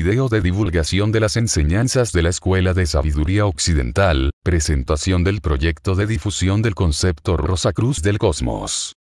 video de divulgación de las enseñanzas de la Escuela de Sabiduría Occidental, presentación del proyecto de difusión del concepto Rosa Cruz del Cosmos.